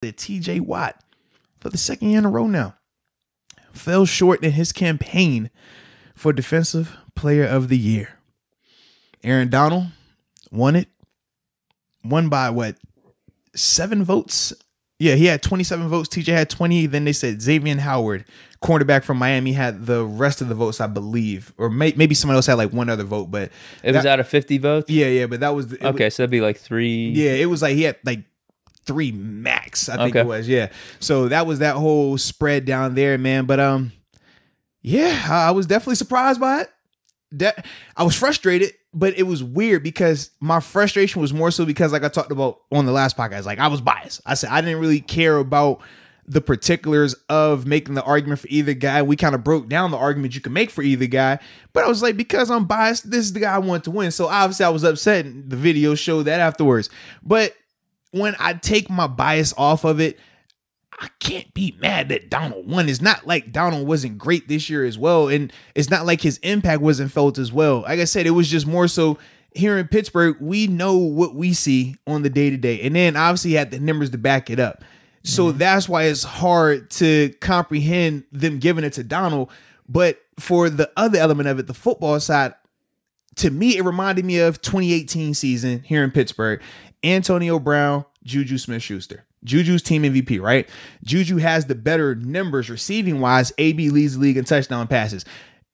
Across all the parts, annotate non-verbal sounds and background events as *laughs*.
that TJ Watt, for the second year in a row now, fell short in his campaign for Defensive Player of the Year. Aaron Donald won it, won by what, seven votes? Yeah, he had 27 votes. TJ had 20. Then they said Xavier Howard, cornerback from Miami, had the rest of the votes, I believe, or may, maybe someone else had like one other vote, but it that, was out of 50 votes. Yeah, yeah, but that was okay. so that'd be like three. Yeah, it was like he had like three max. I think okay. it was. Yeah. So that was that whole spread down there, man. But um, yeah, I was definitely surprised by it. That I was frustrated, but it was weird because my frustration was more so because, like I talked about on the last podcast, like I was biased. I said I didn't really care about the particulars of making the argument for either guy. We kind of broke down the argument you can make for either guy, but I was like, because I'm biased, this is the guy I want to win. So obviously, I was upset. And the video showed that afterwards, but when I take my bias off of it, I can't be mad that Donald won. It's not like Donald wasn't great this year as well. And it's not like his impact wasn't felt as well. Like I said, it was just more so here in Pittsburgh, we know what we see on the day to day. And then obviously had the numbers to back it up. So mm-hmm. that's why it's hard to comprehend them giving it to Donald. But for the other element of it, the football side, to me, it reminded me of 2018 season here in Pittsburgh. Antonio Brown Juju Smith Schuster. Juju's team MVP, right? Juju has the better numbers receiving wise. AB leads the league in touchdown passes.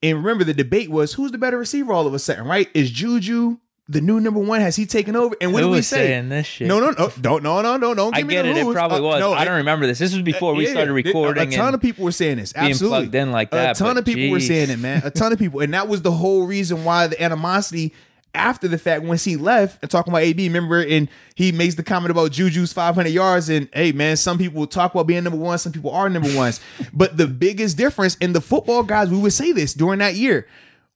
And remember, the debate was who's the better receiver all of a sudden, right? Is Juju the new number one? Has he taken over? And what Who did we say? Saying this shit? No, no, no, don't, no, no, no, don't. I get it. Rules. It probably uh, was. No, I don't remember this. This was before uh, we started recording. A ton of people were saying this. Absolutely, plugged in like that. A ton of people geez. were saying it, man. A ton of people, and that was the whole reason why the animosity after the fact once he left and talking about AB. Remember, and he makes the comment about Juju's 500 yards. And hey, man, some people talk about being number one, some people are number ones. *laughs* but the biggest difference in the football guys, we would say this during that year.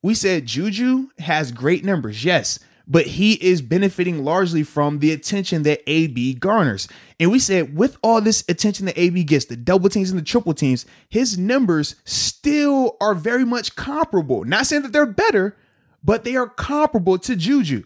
We said Juju has great numbers, yes, but he is benefiting largely from the attention that AB garners. And we said with all this attention that AB gets, the double teams and the triple teams, his numbers still are very much comparable. Not saying that they're better, but they are comparable to Juju.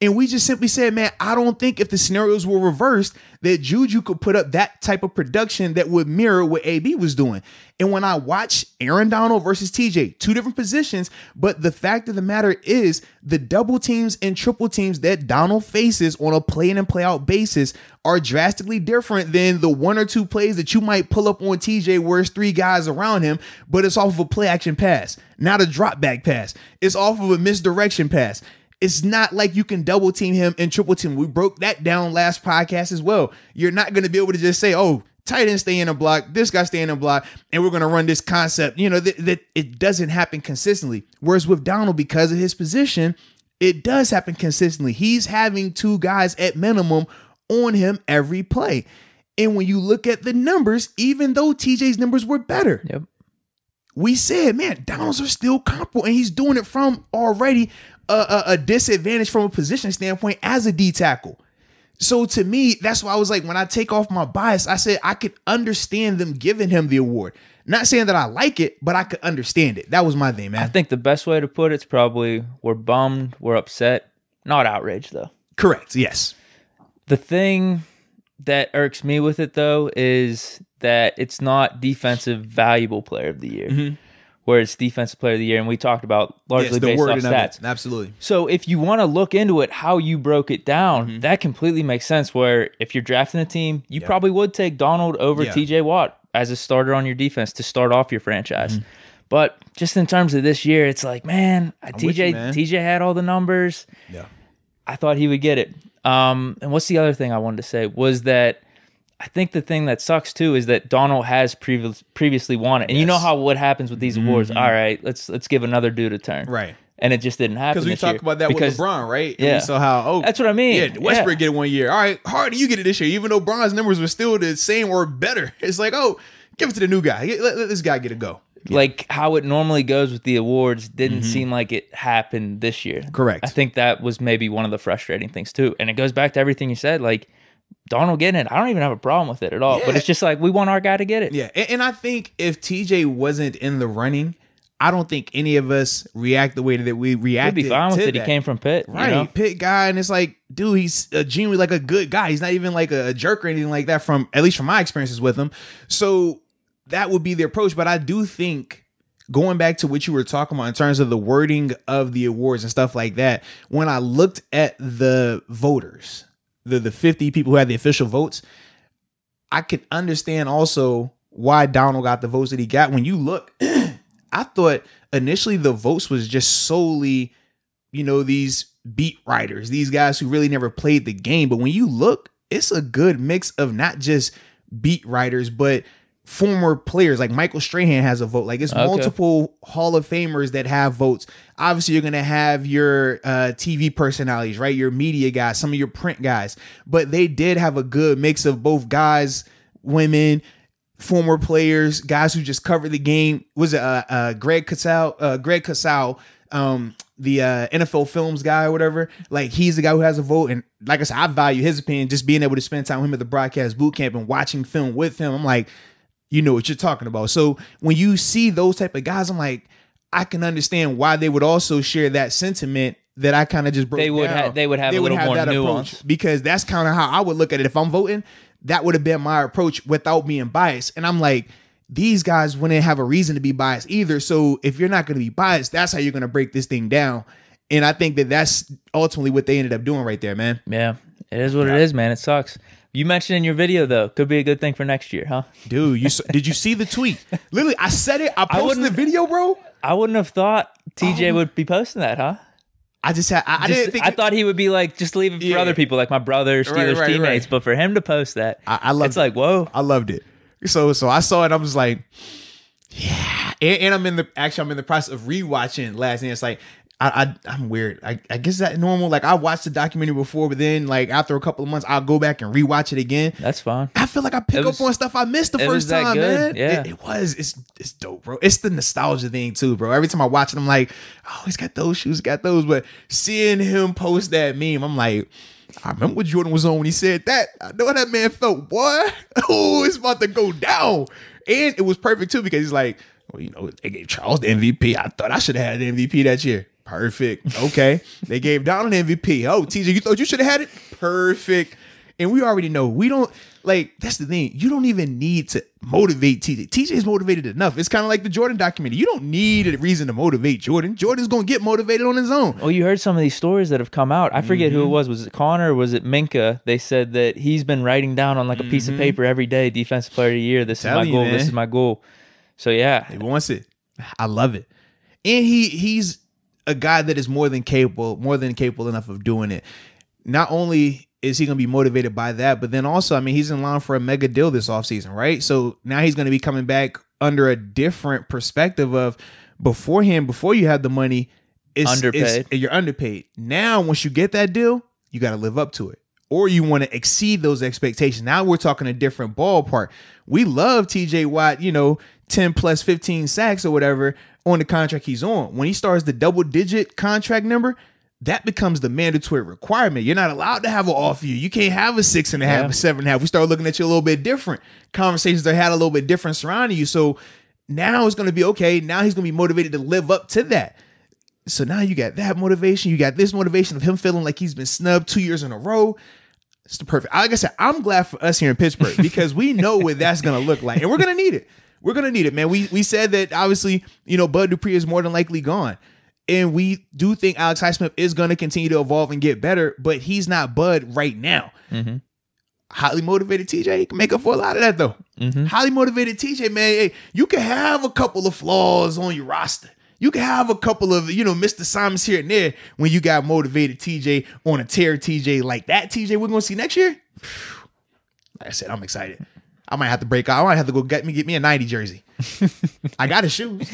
And we just simply said, man, I don't think if the scenarios were reversed that Juju could put up that type of production that would mirror what AB was doing. And when I watch Aaron Donald versus TJ, two different positions, but the fact of the matter is the double teams and triple teams that Donald faces on a play in and play out basis are drastically different than the one or two plays that you might pull up on TJ where it's three guys around him, but it's off of a play action pass, not a drop back pass. It's off of a misdirection pass it's not like you can double team him and triple team. We broke that down last podcast as well. You're not going to be able to just say, oh, tight end stay in a block, this guy stay in a block, and we're going to run this concept. You know, that, it doesn't happen consistently. Whereas with Donald, because of his position, it does happen consistently. He's having two guys at minimum on him every play. And when you look at the numbers, even though TJ's numbers were better, yep. we said, man, Donalds are still comparable, and he's doing it from already a, a, disadvantage from a position standpoint as a D tackle. So to me, that's why I was like, when I take off my bias, I said I could understand them giving him the award. Not saying that I like it, but I could understand it. That was my thing, man. I think the best way to put it's probably we're bummed, we're upset, not outraged though. Correct. Yes. The thing that irks me with it though is that it's not defensive valuable player of the year. Mm-hmm where it's defensive player of the year, and we talked about largely yes, based off stats. Absolutely. So if you want to look into it, how you broke it down, mm -hmm. that completely makes sense. Where if you're drafting a team, you yeah. probably would take Donald over yeah. T.J. Watt as a starter on your defense to start off your franchise. Mm -hmm. But just in terms of this year, it's like, man, I'm TJ you, man. TJ had all the numbers. Yeah. I thought he would get it. Um, and what's the other thing I wanted to say was that I think the thing that sucks too is that Donald has previous, previously won it, and yes. you know how what happens with these mm-hmm. awards. All right, let's let's give another dude a turn, right? And it just didn't happen because we talked about that because, with LeBron, right? Yeah. So how? Oh, that's what I mean. Yeah, Westbrook yeah. get it one year. All right, Harden, you get it this year, even though Bron's numbers were still the same or better. *laughs* It's like, oh, give it to the new guy. Let, let this guy get a go. Yeah. Like how it normally goes with the awards didn't mm-hmm. seem like it happened this year. Correct. I think that was maybe one of the frustrating things too. And it goes back to everything you said, like Donald getting it, I don't even have a problem with it at all. Yeah. But it's just like we want our guy to get it. Yeah, and, and I think if TJ wasn't in the running, I don't think any of us react the way that we reacted. We'd be fine with it. He came from Pitt, right? You know? Pitt guy, and it's like, dude, he's a genuinely like a good guy. He's not even like a jerk or anything like that. From at least from my experiences with him, so that would be the approach. But I do think going back to what you were talking about in terms of the wording of the awards and stuff like that. When I looked at the voters, the the 50 people who had the official votes, I can understand also why Donald got the votes that he got. When you look, *clears throat* I thought initially the votes was just solely, you know, these beat writers, these guys who really never played the game. But when you look, it's a good mix of not just beat writers, but former players like Michael Strahan has a vote. Like it's okay. multiple Hall of Famers that have votes. Obviously, you're gonna have your uh, TV personalities, right? Your media guys, some of your print guys, but they did have a good mix of both guys, women, former players, guys who just covered the game. Was it uh, uh, Greg Casal? Uh, Greg Casal. Um, the uh, NFL Films guy or whatever. Like he's the guy who has a vote, and like I said, I value his opinion. Just being able to spend time with him at the broadcast boot camp and watching film with him, I'm like, you know what you're talking about. So when you see those type of guys, I'm like, I can understand why they would also share that sentiment that I kind of just broke. They would down. Ha- they would have they a would little have more nuance because that's kind of how I would look at it. If I'm voting, that would have been my approach without being biased. And I'm like, these guys wouldn't have a reason to be biased either. So if you're not going to be biased, that's how you're going to break this thing down. And I think that that's ultimately what they ended up doing right there, man. Yeah, it is what yeah. it is, man. It sucks. You mentioned in your video though, could be a good thing for next year, huh? Dude, you did you see the tweet? Literally, I said it. I posted I the video, bro. I wouldn't have thought TJ oh. would be posting that, huh? I just had I, I didn't think I it, thought he would be like just leave it for yeah. other people, like my brother, Steelers right, right, teammates. Right. But for him to post that, I, I loved it's it. like whoa. I loved it. So so I saw it, I was like, yeah. And, and, I'm in the actually I'm in the process of rewatching Last Dance. Like I, I am weird. I, I guess that normal. Like I watched the documentary before, but then like after a couple of months, I'll go back and rewatch it again. That's fine. I feel like I pick was, up on stuff I missed the first time, good. man. Yeah, it, it, was. It's it's dope, bro. It's the nostalgia thing too, bro. Every time I watch it, I'm like, oh, he's got those shoes, got those. But seeing him post that meme, I'm like. I remember what Jordan was on when he said that. I know how that man felt, boy. *laughs* Oh, it's about to go down. And it was perfect too because he's like, well, you know, they gave Charles the MVP. I thought I should have had the MVP that year. Perfect. Okay. they gave Donald MVP. Oh, TJ, you thought you should have had it? Perfect. And we already know we don't like that's the thing. You don't even need to motivate TJ. TJ is motivated enough. It's kind of like the Jordan documentary. You don't need a reason to motivate Jordan. Jordan's gonna get motivated on his own. Oh, you heard some of these stories that have come out. I forget mm-hmm. who it mm-hmm. was. Was it Connor? was it Minka? They said that he's been writing down on like a mm-hmm. piece of mm-hmm. paper every day, defensive player of the year. This Tell is my goal. Man. This is my goal. So yeah, he wants it. I love it. And he he's a guy that is more than capable, more than capable enough of doing it. Not only is he going to be motivated by that, but then also, I mean, he's in line for a mega deal this offseason, right? So now he's going to be coming back under a different perspective of beforehand, before you had the money, it's, underpaid. It's, you're underpaid. Now, once you get that deal, you got to live up to it or you want to exceed those expectations. Now we're talking a different ballpark. We love TJ Watt, you know, 10 plus 15 sacks or whatever, on the contract he's on. When he starts the double digit contract number, that becomes the mandatory requirement. You're not allowed to have an off year. You can't have a six and a half, yeah. a seven and a half. We start looking at you a little bit different. Conversations are had a little bit different surrounding you. So now it's going to be okay. Now he's going to be motivated to live up to that. So now you got that motivation. You got this motivation of him feeling like he's been snubbed two years in a row. It's the perfect. Like I said, I'm glad for us here in Pittsburgh *laughs* because we know what that's going to look like, and we're going to need it. We're gonna need it, man. We we said that obviously, you know, Bud Dupree is more than likely gone. And we do think Alex Highsmith is gonna continue to evolve and get better, but he's not Bud right now. Mm-hmm. Highly motivated TJ he can make up for a lot of that though. Mm-hmm. Highly motivated TJ, man, hey, you can have a couple of flaws on your roster. You can have a couple of, you know, Mr. Simons here and there when you got motivated TJ on a tear TJ like that TJ we're going to see next year. *sighs* Like I said, I'm excited. I might have to break out. I might have to go get me get me a 90 jersey. *laughs* I got his shoes.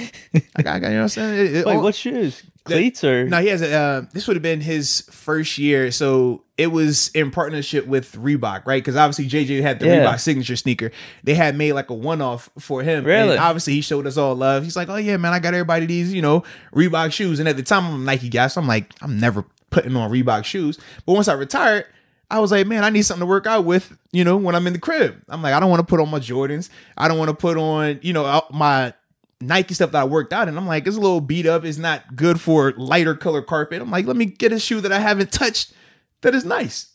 I got, I got you know what I'm saying? It, Wait, all, what shoes? Cleats or no? He has a, uh, this would have been his first year, so it was in partnership with Reebok, right? Because obviously JJ had the yeah. Reebok signature sneaker. They had made like a one off for him. Really? And obviously, he showed us all love. He's like, "Oh yeah, man, I got everybody these, you know, Reebok shoes." And at the time, I'm a Nike guy, so I'm like, I'm never putting on Reebok shoes. But once I retired, I was like, man, I need something to work out with, you know, when I'm in the crib. I'm like, I don't want to put on my Jordans. I don't want to put on, you know, my Nike stuff that I worked out. And I'm like, it's a little beat up. It's not good for lighter color carpet. I'm like, let me get a shoe that I haven't touched that is nice.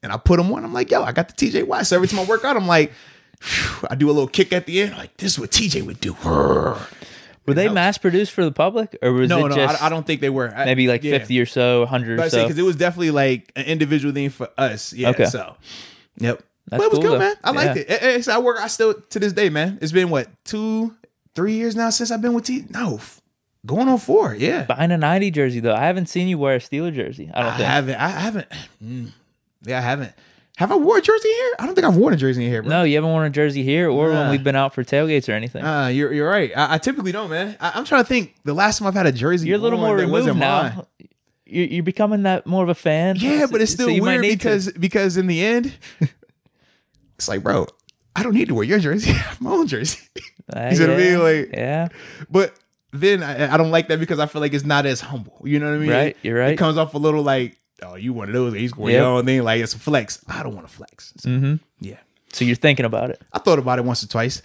And I put them on. I'm like, yo, I got the TJ Y. So every time I work out, I'm like, I do a little kick at the end. Like, this is what TJ would do. *laughs* Were they mass produced for the public, or was no? It no, just I, I don't think they were. I, maybe like yeah. fifty or so, hundred or so. Because it was definitely like an individual thing for us. Yeah. Okay. So, yep. That's but it was cool, good, man. I yeah. liked it. It's, I work. I still to this day, man. It's been what two, three years now since I've been with T. No, going on four. Yeah, buying a ninety jersey though. I haven't seen you wear a Steeler jersey. I don't. I think. haven't. I haven't. Mm, yeah, I haven't. Have I worn a jersey here? I don't think I've worn a jersey here. Bro. No, you haven't worn a jersey here, or when we've been out for tailgates or anything. Uh, you're you're right. I, I typically don't, man. I, am trying to think. The last time I've had a jersey, you're a little more removed now. You're, you're becoming that more of a fan. Yeah, so, but it's still so weird because to. because in the end, *laughs* it's like, bro, I don't need to wear your jersey. *laughs* I have my own jersey. *laughs* Ah, you know what I mean? Like, yeah. But then I, I, don't like that because I feel like it's not as humble. You know what I mean? Right. You're right. It comes off a little like oh, you one of those He's going yep. Your thing. Like it's a flex. I don't want to flex. So, mm-hmm. Yeah. So you're thinking about it? I thought about it once or twice.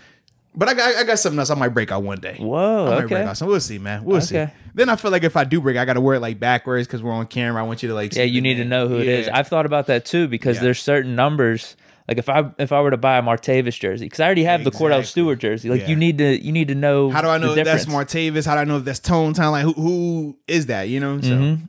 But I got, I got something else. I might break out one day. Whoa, I might okay. break out. So we'll see, man. We'll okay. see. Then I feel like if I do break, I got to wear it like backwards because we're on camera. I want you to like. Yeah, you need to know who yeah. it is. I've thought about that too because yeah. there's certain numbers. Like if I if I were to buy a Martavis jersey because I already have exactly. the Cordell Stewart jersey. Like yeah. you need to you need to know. How do I know if that's Martavis? How do I know if that's Tone Town? Like who who is that? You know. So mm-hmm.